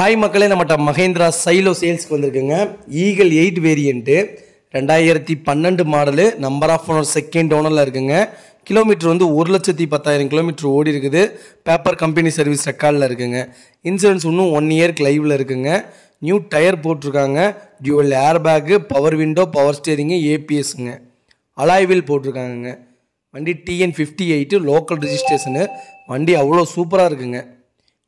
hi மக்களே நம்மகிட்ட மஹேந்திரா சைலோ சேல்ஸ்க்கு வந்திருக்குங்க ஈகல் எயிட் வேரியண்ட்டு ரெண்டாயிரத்தி பன்னெண்டு model number of owner second ஓனரில் இருக்குங்க கிலோமீட்டர் வந்து ஒரு லட்சத்தி பத்தாயிரம் கிலோமீட்டர் ஓடி இருக்குது பேப்பர் கம்பெனி சர்வீஸ் ரெக்கார்டில் இருக்குங்க இன்சூரன்ஸ் இன்னும் ஒன் இயர்க்கு லைவில் இருக்குங்க நியூ டயர் போட்டிருக்காங்க dual air bag power window power steering ஏபிஎஸ்ங்க அலாய்வில் போட்டிருக்காங்கங்க வண்டி TN fifty eight local registration வண்டி அவ்வளோ சூப்பராக இருக்குங்க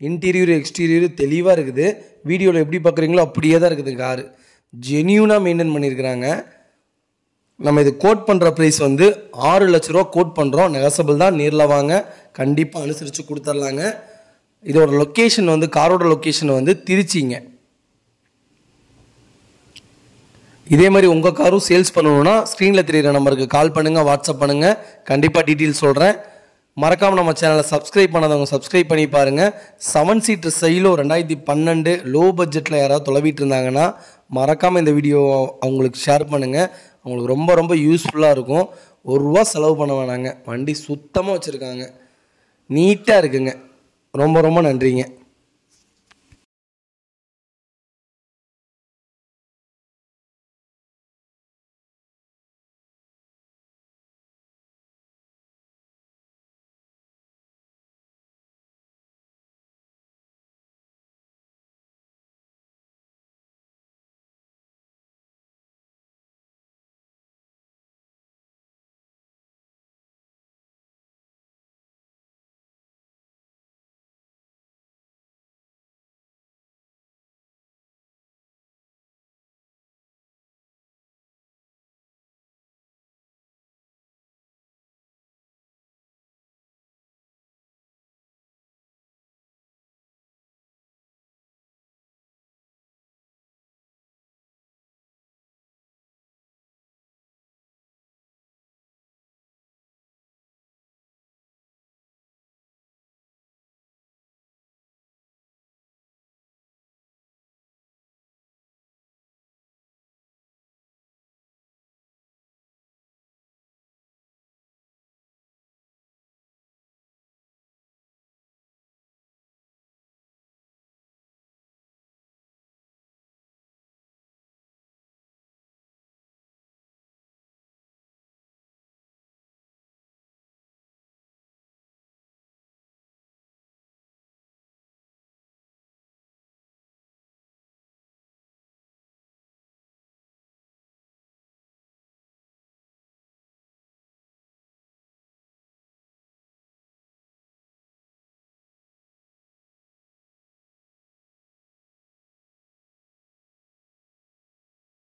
இன்டீரியர் எக்ஸ்டீரியர் தெளிவாக இருக்குது வீடியோவில் எப்படி பார்க்குறீங்களோ அப்படியே தான் இருக்குது காரு ஜென்யூனாக மெயின்டைன் பண்ணியிருக்கிறாங்க நம்ம இது கோட் பண்ணுற ப்ரைஸ் வந்து ஆறு லட்ச ரூபா கோட் பண்ணுறோம் நெகசபிள் தான் நேரில் வாங்க கண்டிப்பாக அனுசரித்து கொடுத்துர்லாங்க இதோட லொக்கேஷன் வந்து காரோட லொக்கேஷன் வந்து திருச்சிங்க இதே மாதிரி உங்கள் காரும் சேல்ஸ் பண்ணணுன்னா ஸ்க்ரீனில் தெரிகிற நம்பருக்கு கால் பண்ணுங்கள் வாட்ஸ்அப் பண்ணுங்கள் கண்டிப்பாக டீட்டெயில்ஸ் சொல்கிறேன் மறக்காமல் நம்ம சேனலை சப்ஸ்கிரைப் பண்ணாதவங்க சப்ஸ்கிரைப் பண்ணி பாருங்கள் செவன் சீட்டர் சைலோ ரெண்டாயிரத்தி பன்னெண்டு லோ பட்ஜெட்டில் யாராவது தொலைவிட்டு இருந்தாங்கன்னா மறக்காமல் இந்த வீடியோ அவங்களுக்கு ஷேர் பண்ணுங்கள் அவங்களுக்கு ரொம்ப ரொம்ப யூஸ்ஃபுல்லாக இருக்கும் ஒரு ரூபா செலவு பண்ண வேணாங்க வண்டி சுத்தமாக வச்சுருக்காங்க நீட்டாக இருக்குங்க ரொம்ப ரொம்ப நன்றிங்க